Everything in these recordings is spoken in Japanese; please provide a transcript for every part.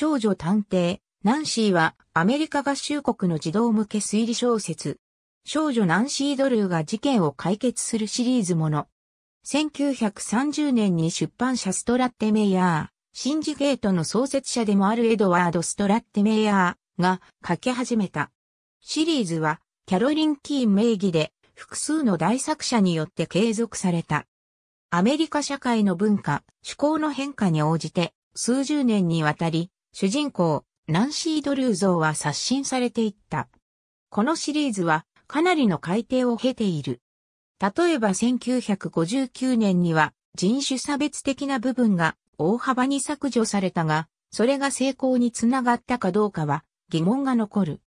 少女探偵、ナンシーはアメリカ合衆国の児童向け推理小説。少女ナンシー・ドルーが事件を解決するシリーズもの。1930年に出版社ストラッテメイヤー、シンジゲートの創設者でもあるエドワード・ストラッテメイヤーが書き始めた。シリーズはキャロリン・キーン名義で複数の大作者によって継続された。アメリカ社会の文化、趣向の変化に応じて数十年にわたり主人公、ナンシー・ドルー像は刷新されていった。このシリーズはかなりの改定を経ている。例えば1959年には人種差別的な部分が大幅に削除されたが、それが成功につながったかどうかは疑問が残る。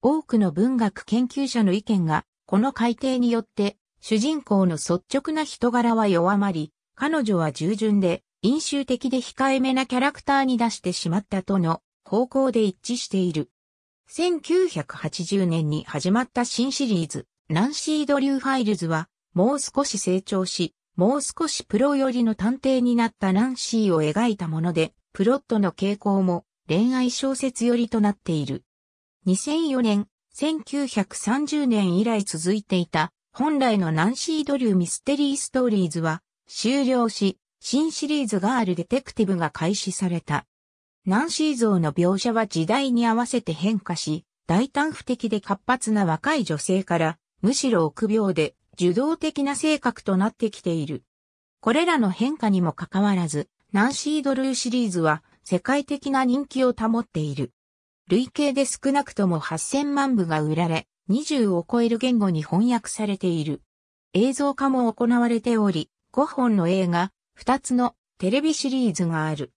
多くの文学研究者の意見が、この改定によって主人公の率直な人柄は弱まり、彼女は従順で飲酒的で控えめなキャラクターに出してしまったとの方向で一致している。1980年に始まった新シリーズ、ナンシード・リュー・ファイルズは、もう少し成長し、もう少しプロ寄りの探偵になったナンシーを描いたもので、プロットの傾向も恋愛小説寄りとなっている。2004年、1930年以来続いていた本来のナンシード・リュー・ミステリー・ストーリーズは終了し、新シリーズガールデテクティブが開始された。ナンシー像の描写は時代に合わせて変化し、大胆不敵で活発な若い女性から、むしろ臆病で受動的な性格となってきている。これらの変化にもかかわらず、ナンシードルーシリーズは世界的な人気を保っている。累計で少なくとも8000万部が売られ、20を超える言語に翻訳されている。映像化も行われており、5本の映画、二つのテレビシリーズがある。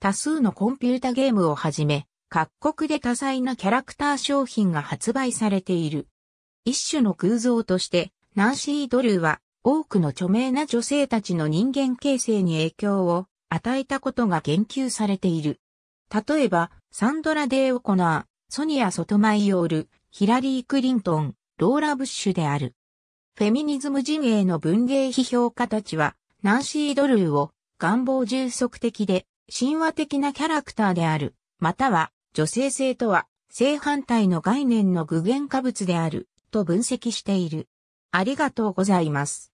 多数のコンピュータゲームをはじめ、各国で多彩なキャラクター商品が発売されている。一種の偶像として、ナンシー・ドルーは多くの著名な女性たちの人間形成に影響を与えたことが言及されている。例えば、サンドラ・デー・オコナー、ソニア・ソトマイオール、ヒラリー・クリントン、ローラ・ブッシュである。フェミニズム陣営の文芸批評家たちは、ナンシー・ドルーを、願望充足的で、神話的なキャラクターである、または、女性性とは、正反対の概念の具現化物である、と分析している。ありがとうございます。